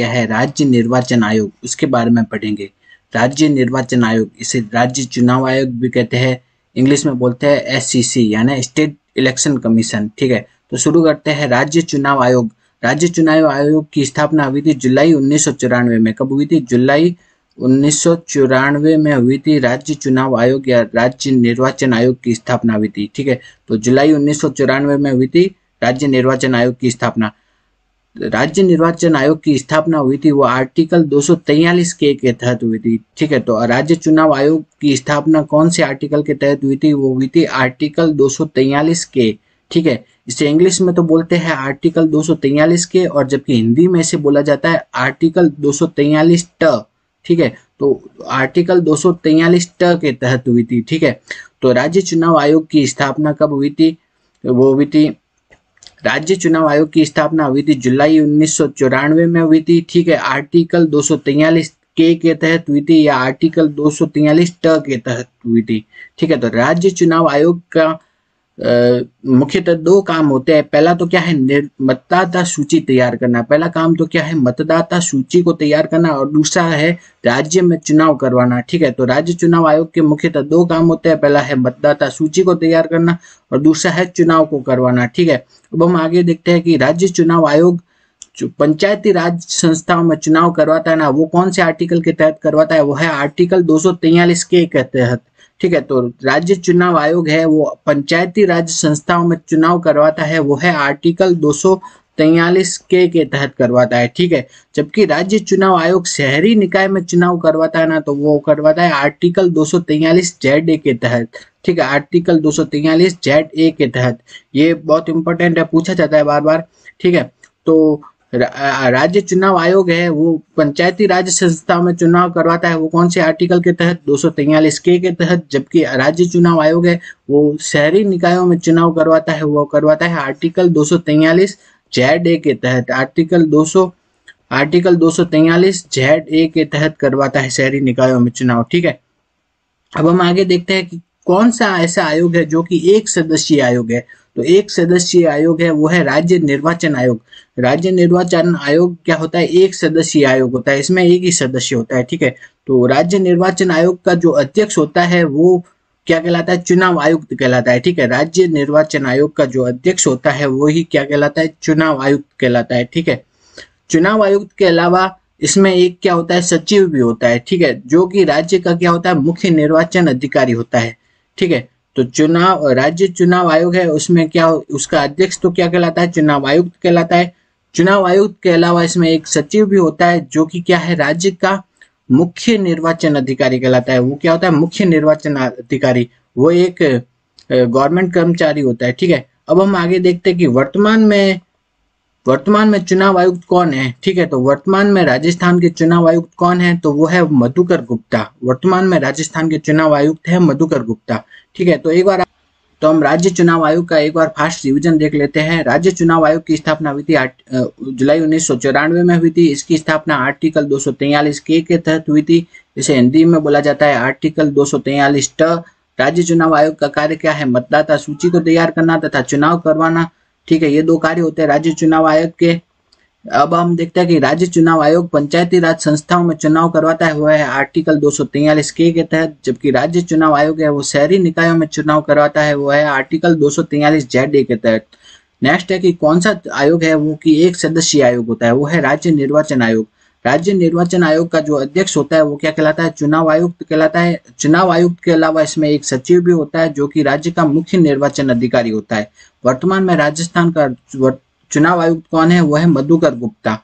गया है राज्य निर्वाचन आयोग उसके बारे में पढ़ेंगे राज्य निर्वाचन आयोग इसे राज्य चुनाव आयोग भी कहते हैं इंग्लिश में बोलते हैं एस e यानी स्टेट इलेक्शन कमीशन ठीक है तो शुरू करते हैं राज्य चुनाव आयोग राज्य चुनाव आयोग की स्थापना हुई थी जुलाई उन्नीस में कब हुई थी जुलाई उन्नीस में हुई थी राज्य चुनाव आयोग या राज्य निर्वाचन आयोग की स्थापना हुई थी ठीक है तो जुलाई उन्नीस में हुई थी राज्य निर्वाचन आयोग की स्थापना राज्य निर्वाचन आयोग की स्थापना हुई थी वो आर्टिकल 243 के के तहत हुई थी ठीक है तो राज्य चुनाव आयोग की स्थापना कौन से आर्टिकल के तहत हुई थी वो हुई थी आर्टिकल 243 के ठीक है इसे इंग्लिश में तो बोलते हैं आर्टिकल 243 के और जबकि हिंदी में इसे बोला जाता है आर्टिकल दो ट ठीक है तो आर्टिकल दो ट के तहत हुई थी ठीक है तो राज्य चुनाव आयोग की स्थापना कब हुई थी वो हुई थी राज्य चुनाव आयोग की स्थापना हुई थी जुलाई उन्नीस में हुई थी ठीक है आर्टिकल दो के के तहत हुई थी या आर्टिकल दो ट के तहत हुई थी ठीक है तो राज्य चुनाव आयोग का मुख्यतः दो काम होते हैं पहला तो क्या है मतदाता सूची तैयार करना पहला काम तो क्या है मतदाता सूची को तैयार करना और दूसरा है राज्य में चुनाव करवाना ठीक है तो राज्य चुनाव आयोग के मुख्यतः दो काम होते हैं पहला है मतदाता सूची को तैयार करना और दूसरा है चुनाव को करवाना ठीक है अब हम आगे देखते हैं कि राज्य चुनाव आयोग जो पंचायती राज संस्थाओं में चुनाव करवाता है ना वो कौन से आर्टिकल के तहत करवाता है वो है आर्टिकल दो के तहत ठीक है तो राज्य चुनाव आयोग है वो पंचायती राज संस्थाओं में चुनाव करवाता है वो है आर्टिकल दो तैयलीस के के तहत करवाता है ठीक है जबकि राज्य चुनाव आयोग शहरी निकाय में चुनाव करवाता है ना तो वो करवाता है आर्टिकल दो सौ जेड ए के तहत ठीक है आर्टिकल दो सौ जेड ए के तहत ये बहुत इंपॉर्टेंट है पूछा जाता है बार बार ठीक है तो राज्य चुनाव आयोग है वो पंचायती राज संस्था में चुनाव करवाता है वो कौन से आर्टिकल के तहत दो के के तहत जबकि राज्य चुनाव आयोग है वो शहरी निकायों में चुनाव करवाता है वो करवाता है आर्टिकल दो जेड ए के तहत आर्टिकल 200 आर्टिकल दो जेड ए के तहत करवाता है शहरी निकायों में चुनाव ठीक है अब हम आगे देखते हैं कि कौन सा ऐसा आयोग है जो कि एक सदस्यीय आयोग है तो एक सदस्यीय आयोग है वो है राज्य निर्वाचन आयोग राज्य निर्वाचन आयोग क्या होता है एक सदस्यीय आयोग होता है इसमें एक ही सदस्य होता है ठीक है तो राज्य निर्वाचन आयोग का जो अध्यक्ष होता है वो क्या कहलाता है चुनाव आयुक्त कहलाता है ठीक है राज्य निर्वाचन आयोग का जो अध्यक्ष होता है वो ही क्या कहलाता है चुनाव आयुक्त कहलाता है ठीक है चुनाव आयुक्त के अलावा इसमें एक क्या होता है सचिव भी होता है ठीक है जो कि राज्य का क्या होता है मुख्य निर्वाचन अधिकारी होता है ठीक है तो चुनाव राज्य चुनाव आयोग है उसमें क्या उसका अध्यक्ष तो क्या कहलाता है चुनाव आयुक्त कहलाता है चुनाव आयुक्त के अलावा इसमें एक सचिव भी होता है जो कि क्या है राज्य का मुख्य निर्वाचन अधिकारी कहलाता है वो क्या होता है मुख्य निर्वाचन अधिकारी वो एक गवर्नमेंट कर्मचारी होता है ठीक है अब हम आगे देखते हैं कि वर्तमान में वर्तमान में चुनाव आयुक्त कौन है ठीक है तो वर्तमान में राजस्थान के चुनाव आयुक्त कौन है तो वो है मधुकर गुप्ता वर्तमान में राजस्थान के चुनाव आयुक्त है मधुकर गुप्ता ठीक है तो एक बार तो हम राज्य चुनाव आयोग का एक बार फास्ट रिविजन देख लेते हैं राज्य चुनाव आयोग की स्थापना हुई थी जुलाई उन्नीस में हुई थी इसकी स्थापना आर्टिकल दो के के तहत हुई थी जिसे हिंदी में बोला जाता है आर्टिकल दो ट राज्य चुनाव आयोग का कार्य क्या है मतदाता सूची को तैयार करना तथा चुनाव करवाना ठीक है ये दो कार्य होते हैं राज्य चुनाव आयोग के अब हम देखते हैं कि राज्य चुनाव आयोग पंचायती राज संस्थाओं में चुनाव करवाता है वह है आर्टिकल दो के के तहत जबकि राज्य चुनाव आयोग है वो शहरी निकायों में चुनाव करवाता है वह है आर्टिकल दो जेड ए के तहत नेक्स्ट है कि कौन सा आयोग है वो कि एक सदस्यीय आयोग होता है वो है राज्य निर्वाचन आयोग राज्य निर्वाचन आयोग का जो अध्यक्ष होता है वो क्या कहलाता है चुनाव आयुक्त कहलाता है चुनाव आयुक्त के अलावा इसमें एक सचिव भी होता है जो कि राज्य का मुख्य निर्वाचन अधिकारी होता है वर्तमान में राजस्थान का चुनाव आयुक्त कौन है वह है मधुकर गुप्ता